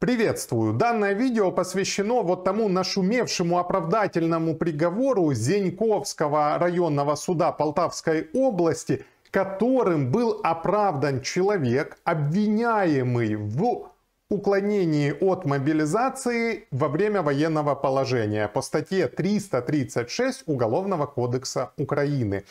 Приветствую! Данное видео посвящено вот тому нашумевшему оправдательному приговору Зеньковского районного суда Полтавской области, которым был оправдан человек, обвиняемый в уклонении от мобилизации во время военного положения по статье 336 Уголовного кодекса Украины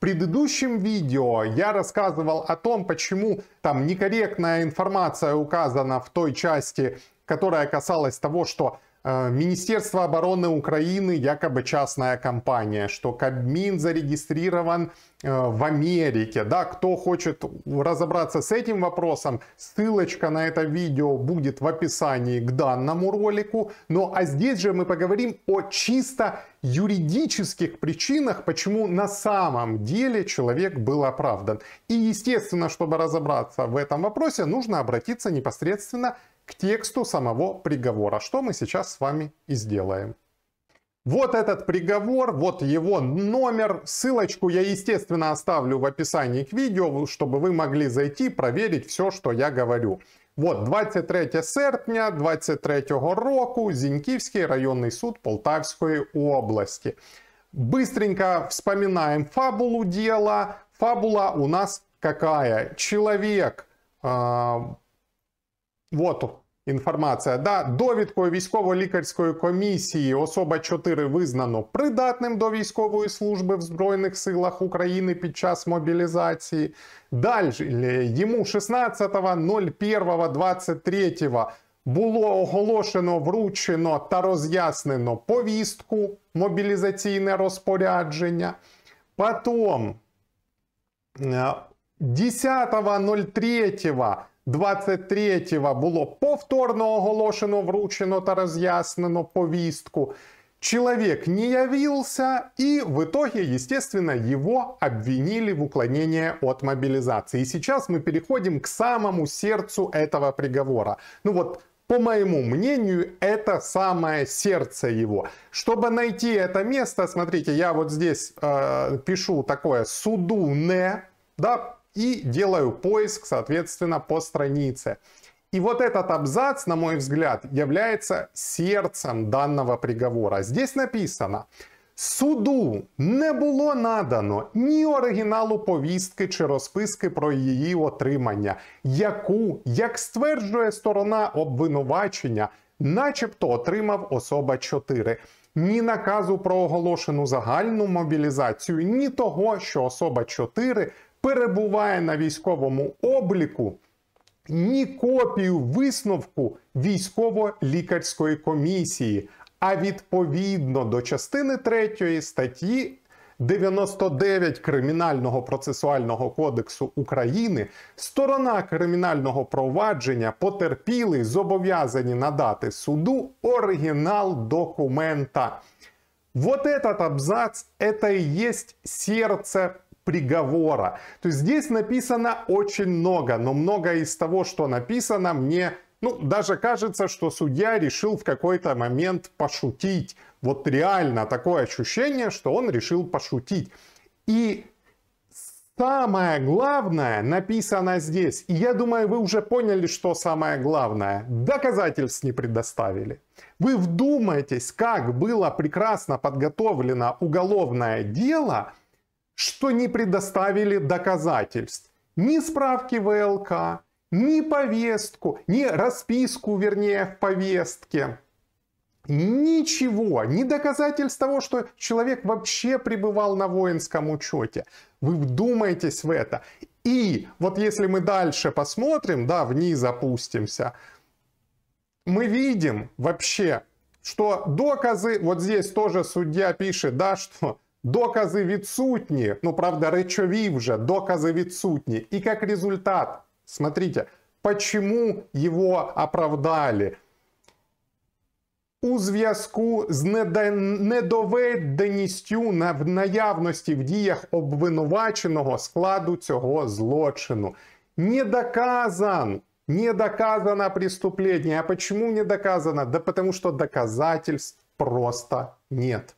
предыдущем видео я рассказывал о том, почему там некорректная информация указана в той части, которая касалась того, что Э, Министерство обороны Украины якобы частная компания, что Кабмин зарегистрирован э, в Америке. Да, кто хочет разобраться с этим вопросом, ссылочка на это видео будет в описании к данному ролику. Но ну, а здесь же мы поговорим о чисто юридических причинах, почему на самом деле человек был оправдан. И естественно, чтобы разобраться в этом вопросе, нужно обратиться непосредственно к к тексту самого приговора, что мы сейчас с вами и сделаем. Вот этот приговор, вот его номер. Ссылочку я, естественно, оставлю в описании к видео, чтобы вы могли зайти, проверить все, что я говорю. Вот, 23 серпня 23 року, Зіньківський районний суд Полтавської області. Быстренько вспоминаем фабулу дела. Фабула у нас какая? Человек э, Вот інформація. Да, довідкою військово-лікарської комісії особа 4 визнано придатним до військової служби в Збройних силах України під час мобілізації. Далі йому 16.01.23 було оголошено, вручено та роз'яснено повістку мобілізаційне розпорядження. Потім 10.03 е, 23-го було повторно оголошено, вручено та роз'яснено повістку. Человек не явился, и в итоге, естественно, его обвинили в уклонении от мобилизации. И сейчас мы переходим к самому сердцу этого приговора. Ну вот, по моему мнению, это самое сердце его. Чтобы найти это место, смотрите, я вот здесь э, пишу такое «суду не», да, и делаю поиск, соответственно, по странице. И вот этот абзац, на мой взгляд, является сердцем данного приговора. Здесь написано, суду не було надано ні оригіналу повістки чи розписки про її отримання, яку, як стверджує сторона обвинувачення, начебто отримав особа 4. Ні наказу про оголошену загальну мобілізацію, ні того, що особа 4 перебуває на військовому обліку ні копію висновку військово-лікарської комісії, а відповідно до частини 3 статті 99 Кримінального процесуального кодексу України сторона кримінального провадження потерпілий зобов'язані надати суду оригінал документа. Вот этот абзац это и есть сердце приговора. То есть здесь написано очень много, но многое из того, что написано, мне ну, даже кажется, что судья решил в какой-то момент пошутить. Вот реально такое ощущение, что он решил пошутить. И самое главное написано здесь. И я думаю, вы уже поняли, что самое главное. Доказательств не предоставили. Вы вдумайтесь, как было прекрасно подготовлено уголовное дело – что не предоставили доказательств. Ни справки ВЛК, ни повестку, ни расписку, вернее, в повестке. Ничего, ни доказательств того, что человек вообще пребывал на воинском учете. Вы вдумайтесь в это. И вот если мы дальше посмотрим, да, вниз опустимся, мы видим вообще, что доказы, вот здесь тоже судья пишет, да, что Доказы відсутні, ну правда речові вже, доказы відсутні. И как результат, смотрите, почему его оправдали? У зв'язку з недоведеністю в наявності в діях обвинуваченого складу цього злочину. Не доказан, не доказано преступление. А почему не доказано? Да потому что доказательств просто нет.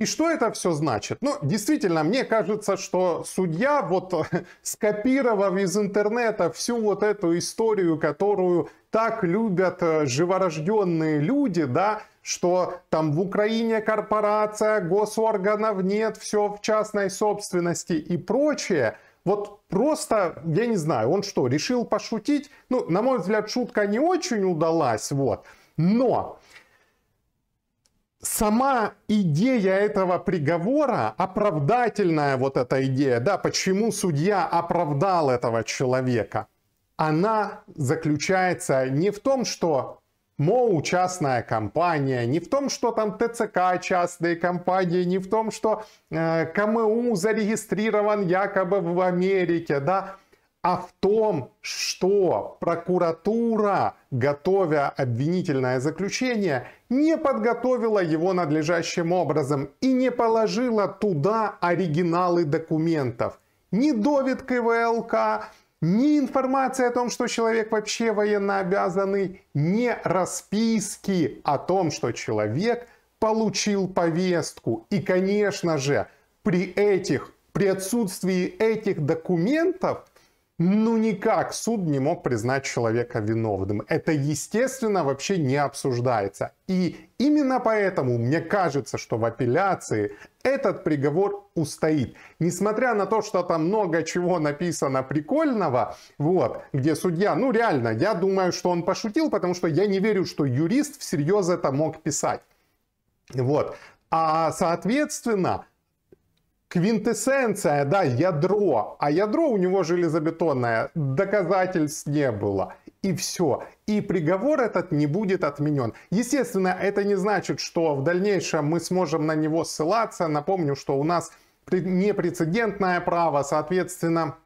И что это все значит? Ну, действительно, мне кажется, что судья, вот скопировав из интернета всю вот эту историю, которую так любят э, живорожденные люди, да, что там в Украине корпорация, госорганов нет, все в частной собственности и прочее – вот просто, я не знаю, он что, решил пошутить? Ну, на мой взгляд, шутка не очень удалась, вот. Но сама идея этого приговора, оправдательная вот эта идея, да, почему судья оправдал этого человека, она заключается не в том, что МОУ частная компания, не в том, что там ТЦК частные компании, не в том, что э, КМУ зарегистрирован якобы в Америке, да, а в том, что прокуратура, готовя обвинительное заключение, не подготовила его надлежащим образом и не положила туда оригиналы документов. Ни довидкой ВЛК, ни информации о том, что человек вообще военно обязанный, ни расписки о том, что человек получил повестку. И, конечно же, при этих, при отсутствии этих документов – ну никак суд не мог признать человека виновным. Это, естественно, вообще не обсуждается. И именно поэтому мне кажется, что в апелляции этот приговор устоит. Несмотря на то, что там много чего написано прикольного, вот, где судья, ну реально, я думаю, что он пошутил, потому что я не верю, что юрист всерьез это мог писать. Вот. А соответственно, Квинтэссенция, да, ядро. А ядро у него железобетонное. Доказательств не было. И все. И приговор этот не будет отменен. Естественно, это не значит, что в дальнейшем мы сможем на него ссылаться. Напомню, что у нас непрецедентное право, соответственно,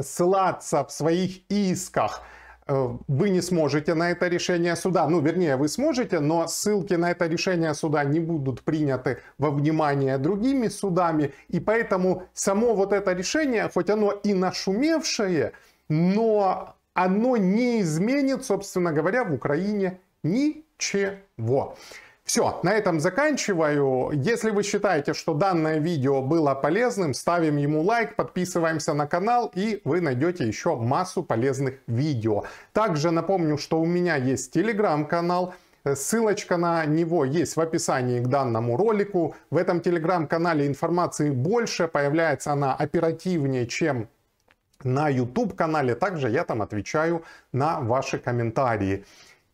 ссылаться в своих исках Э, вы не сможете на это решение суда, ну, вернее, вы сможете, но ссылки на это решение суда не будут приняты во внимание другими судами, и поэтому само вот это решение, хоть оно и нашумевшее, но оно не изменит, собственно говоря, в Украине ничего. Все, на этом заканчиваю. Если вы считаете, что данное видео было полезным, ставим ему лайк, подписываемся на канал и вы найдете еще массу полезных видео. Также напомню, что у меня есть телеграм-канал, Ссылочка на него есть в описании к данному ролику. В этом телеграм-канале информации больше, появляется она оперативнее, чем на YouTube-канале. Также я там отвечаю на ваши комментарии.